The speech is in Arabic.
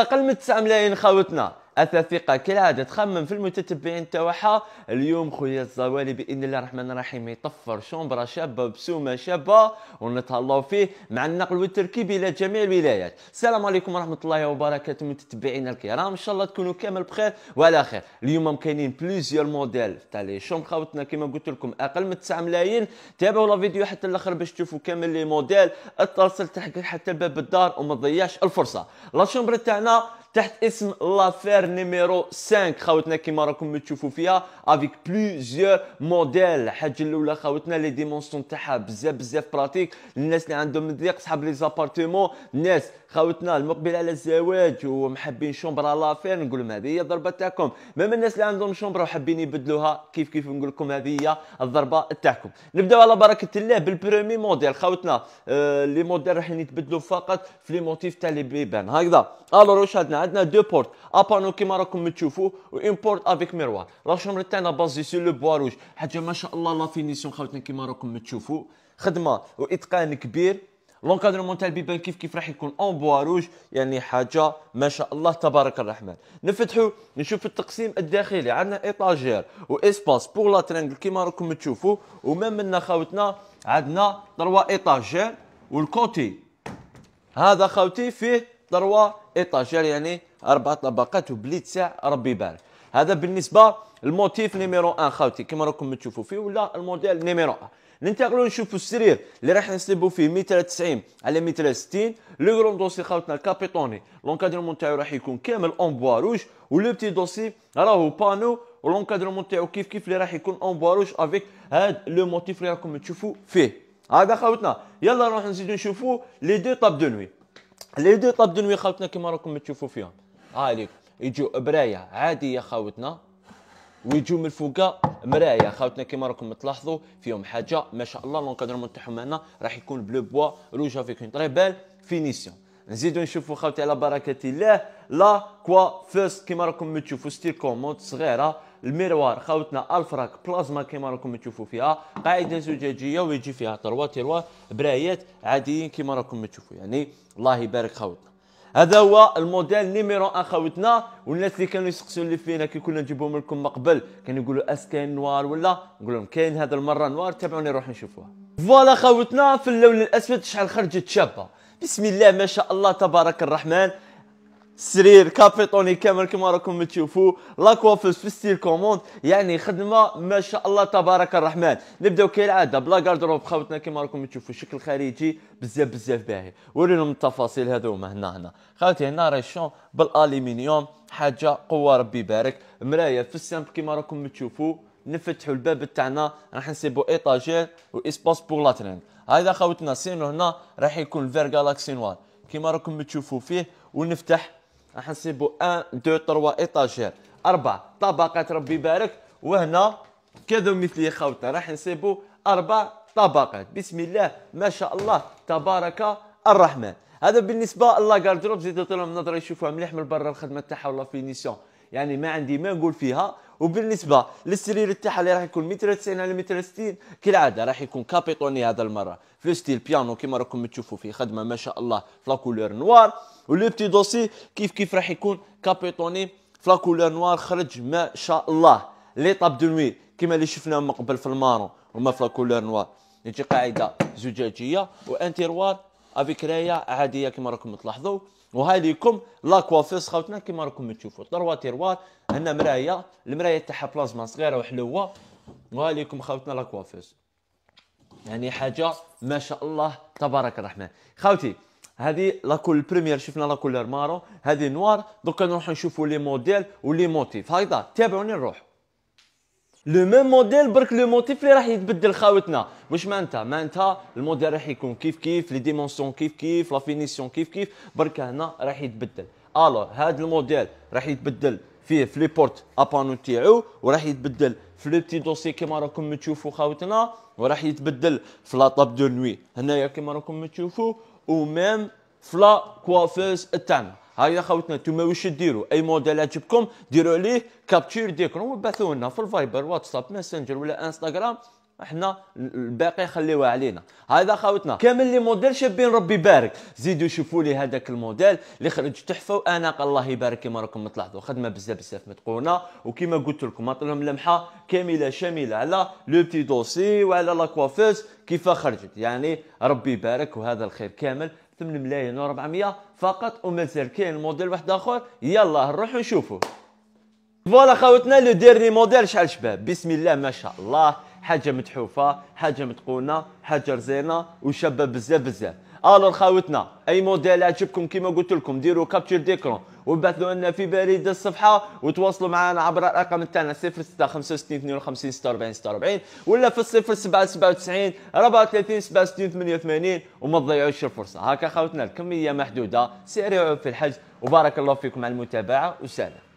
اقل من 9 ملايين خاوتنا الثقه كي عاد تخمم في المتتبعين تاعها اليوم خويا الزوالي باذن الله الرحمن الرحيم يطفر شومبرا شابه بسومه شابه ونتهلاو فيه مع النقل والتركيب الى جميع الولايات السلام عليكم ورحمه الله وبركاته متتبعينا الكرام ان شاء الله تكونوا كامل بخير وعلى خير اليوم كاينين بليزيور موديل تاع لي شوم خاوتنا كما قلت لكم اقل من 9 ملايين تابعوا لا فيديو حتى الاخر باش تشوفوا كامل لي موديل اتصل تحقق حتى باب الدار وما تضيعش الفرصه لا شومبر تاعنا تحت اسم لافير نيميرو 5 خاوتنا كيما راكم تشوفوا فيها افيك بليزيور موديل حاجه الاولى خاوتنا لي ديمونسيون تاعها بزاف بزاف براتيك الناس اللي عندهم الضيق صحاب لي زابارتيمون الناس خاوتنا المقبله على الزواج ومحبين شومبرا لافير نقول لهم هذه هي الضربه تاعكم ميم الناس اللي عندهم شومبرا وحابين يبدلوها كيف كيف نقول لكم هذه هي الضربه تاعكم نبداو على بركه الله بالبرومي موديل خاوتنا آه لي موديل رايحين يتبدلوا فقط في لي موتيف تاع لي بيبان هكذا الو واش عندنا عندنا دو بورت ابانو كيما راكم تشوفوه وان بورت افيك ميروار لا شومبر تاعنا بازي سو لو بوا روج حاجه ما شاء الله لا فينيسيون خاوتنا كيما راكم تشوفوا خدمه واتقان كبير لونكادرمون تاع البيبان كيف كيف راح يكون اون بوا روج يعني حاجه ما شاء الله تبارك الرحمن نفتحوا نشوف التقسيم الداخلي عندنا ايطاجير واسباس بور لا ترانجل كيما راكم تشوفوا ومن منا خاوتنا عندنا تروا ايطاجير والكوتي هذا خاوتي فيه تروا ايطاجير يعني اربع طبقات وبليت ساع ربي يبارك هذا بالنسبه الموتيف نيميرو 1 خاوتي كما راكم تشوفوا فيه ولا الموديل نيميرو 1 ننتقلوا نشوفوا السرير اللي راح نسلبوا فيه 190 على 160 لو غرون دوسي خاوتنا الكابيتوني لونكادرمون تاعو راح يكون كامل اون بوا روج ولو بتي دوسي راهو بانو ولونكادرمون تاعو كيف كيف اللي راح يكون اون بوا روج افيك هاد لو موتيف اللي راكم تشوفوا فيه هذا خاوتنا يلا نروح نزيدو نشوفوا لي دو طاب دو نوي لي دو طاب دو نوي خاوتنا كما راكم تشوفوا فيهم هاي ليكم يجوا برايه عاديه خاوتنا ويجوا من الفوقه مرايا خاوتنا كيما راكم تلاحظوا فيهم حاجه ما شاء الله لونكادرمون تاعهم هنا راح يكون بلو بوا روج افيك اون تري بال فينيسيون نزيدو نشوفوا خاوتي على بركه الله لا كوا فيست كيما راكم تشوفوا ستيل كوموند صغيره الميروار خاوتنا الفراك بلازما كيما راكم تشوفوا فيها قاعده زجاجيه ويجي فيها تروا تروا برايات عاديين كيما راكم تشوفوا يعني الله يبارك خاوتنا هذا هو الموديل نيميرو ان خاوتنا والناس اللي كانوا يسقسوا اللي فينا كي كنا نجيبهم لكم مقبل كانوا يقولوا اس كاين نوار ولا نقول لهم كاين هذا المره نوار تابعوني نروح نشوفوها فوالا خاوتنا في اللون الاسود شحال خرجت شابه بسم الله ما شاء الله تبارك الرحمن سرير طوني كامل كما راكم تشوفوا لاكوافوز في ستيل كوموند يعني خدمه ما شاء الله تبارك الرحمن نبداو كالعاده بلا روب خاوتنا كما راكم تشوفوا الشكل الخارجي بزاف بزاف باهي ورينهم التفاصيل هذوما هنا هنا خاوتي هنا ريشون بالالومنيوم حاجه قوه ربي يبارك مرايه في السامب كما راكم تشوفوا نفتحوا الباب تاعنا راح نسيبوا ايطاجير واسباس بور لاترين هذا خاوتنا سينو هنا راح يكون فير جالاكسي نوار كما راكم تشوفوا فيه ونفتح راح نصيبوا 1 2 3 ايطاجير 4 طبقات ربي يبارك وهنا كذا مثلي خوته راح نصيبوا 4 طبقات بسم الله ما شاء الله تبارك الرحمن هذا بالنسبه لا كاردروب زيدت لهم نظره يشوفوها مليح من برا الخدمه تاعها ولا فينيسيون يعني ما عندي ما نقول فيها وبالنسبه للسرير تاعها اللي راح يكون متر 90 على متر 60 كالعاده راح يكون كابيتوني هذا المره في ستيل بيانو كما راكم تشوفوا في خدمه ما شاء الله في لاكولور نوار ولو بتي دوسي كيف كيف راح يكون كابيتوني في لاكولور نوار خرج ما شاء الله لي طاب دو نوي كما اللي شفناهم من قبل في المارو وما في لاكولور نوار يجي قاعده زجاجيه وانتيروار افيك رايه عاديه كما راكم تلاحظوا وهاي ليكم لا كوافيس خاوتنا كيما راكم تشوفوا تروا تيروار هنا مرايه المرايه تاعها بلازما صغيره وحلوه وهاي ليكم خاوتنا لا كوافيس يعني حاجه ما شاء الله تبارك الرحمن خاوتي هذه لاكول بريمير شفنا لاكولور مارون هذه نوار دوكا نروحو نشوفو لي موديل ولي موتيف هكذا تابعوني نروح لو ميم موديل برك لو موتيف اللي راح يتبدل خاوتنا واش معناتها معناتها الموديل راح يكون كيف كيف لي ديمونسيون كيف كيف لا فينيسيون كيف كيف برك هنا راح يتبدل الو هذا الموديل راح يتبدل فيه في لي بورت ابانو تاعو وراح يتبدل في لو بتي دوسي كيما راكم تشوفوا خاوتنا وراح يتبدل في لا طاب دو نوي هنايا كيما راكم تشوفوا وميم في لا كوافيز تاعنا هاي خوتنا انتم واش ديروا اي موديل عجبكم ديروا عليه كابتشير ديكرون وبعثوه لنا في الفايبر واتساب ماسنجر ولا انستغرام احنا الباقي خليوها علينا هذا خاوتنا كامل لي موديل شابين ربي يبارك زيدوا شوفوا لي هذاك الموديل اللي خرج تحفه وانا الله يبارك كما راكم تلاحظوا خدمه بزاف بزاف متقونه وكما قلت لكم عطيت لهم لمحه كامله شامله على لو بتي دوسي وعلى لا كيف خرجت يعني ربي يبارك وهذا الخير كامل 8 ملايين و400 فقط ومازال كاين موديل واحد اخر يلا نروحو نشوفو فوالا خاوتنا لو ديرني موديل شحال شباب بسم الله ما شاء الله حاجه متحوفه حاجه متقونه حاجه رزينه وشابه بزاف بزاف الور خاوتنا اي موديل عجبكم كيما قلت لكم ديروا كابتشر ديكرون وبعثوا لنا في بريد الصفحه وتواصلوا معنا عبر الرقم تاعنا 0665 52 46 46 ولا في 07 97 34 67 88 وما تضيعوش الفرصه هكا خاوتنا الكميه محدوده سريعوا في الحجز وبارك الله فيكم على المتابعه وسلام